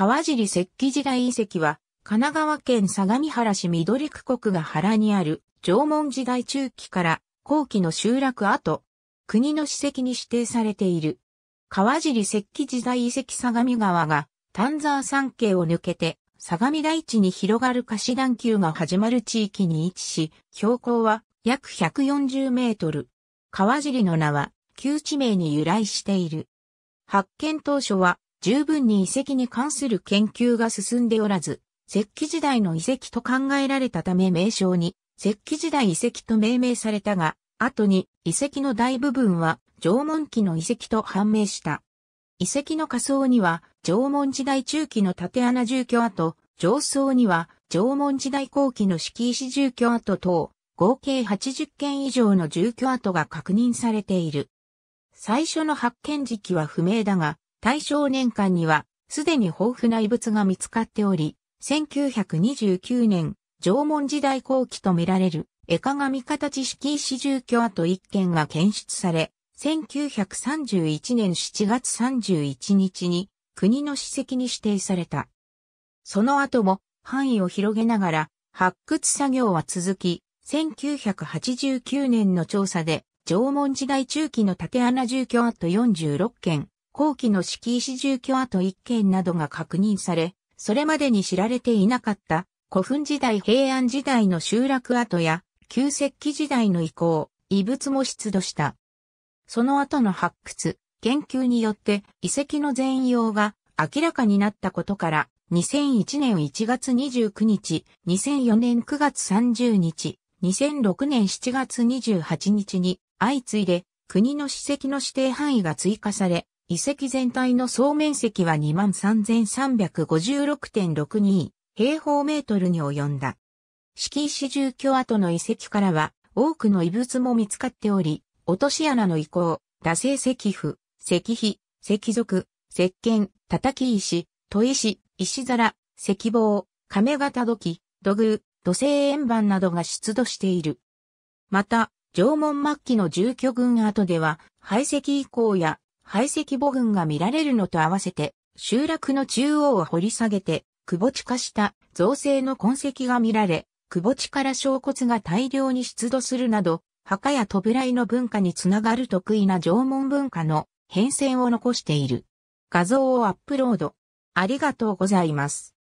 川尻石器時代遺跡は、神奈川県相模原市緑区国が原にある縄文時代中期から後期の集落跡、国の史跡に指定されている。川尻石器時代遺跡相模川が丹沢山系を抜けて相模台地に広がる貸し段丘が始まる地域に位置し、標高は約140メートル。川尻の名は旧地名に由来している。発見当初は十分に遺跡に関する研究が進んでおらず、石器時代の遺跡と考えられたため名称に石器時代遺跡と命名されたが、後に遺跡の大部分は縄文期の遺跡と判明した。遺跡の仮想には縄文時代中期の縦穴住居跡、上層には縄文時代後期の敷石住居跡等、合計80件以上の住居跡が確認されている。最初の発見時期は不明だが、大正年間には、すでに豊富な遺物が見つかっており、1929年、縄文時代後期とみられる、絵鏡形式石住居跡1件が検出され、1931年7月31日に国の史跡に指定された。その後も範囲を広げながら発掘作業は続き、1989年の調査で縄文時代中期の縦穴住居跡46件、後期の敷石住居跡一軒などが確認され、それまでに知られていなかった古墳時代平安時代の集落跡や旧石器時代の遺構、遺物も出土した。その後の発掘、研究によって遺跡の全容が明らかになったことから、2001年1月29日、2004年9月30日、2006年7月28日に相次いで国の史跡の指定範囲が追加され、遺跡全体の総面積は23,356.62平方メートルに及んだ。敷石住居跡の遺跡からは多くの遺物も見つかっており、落とし穴の遺構、打製石符、石碑、石族、石剣、叩き石、砥石、石皿、石棒、亀型土器、土偶、土製円盤などが出土している。また、縄文末期の住居群跡では、排石遺構や排斥母群が見られるのと合わせて、集落の中央を掘り下げて、窪地化した造成の痕跡が見られ、窪地から小骨が大量に出土するなど、墓やらいの文化につながる得意な縄文文化の変遷を残している。画像をアップロード。ありがとうございます。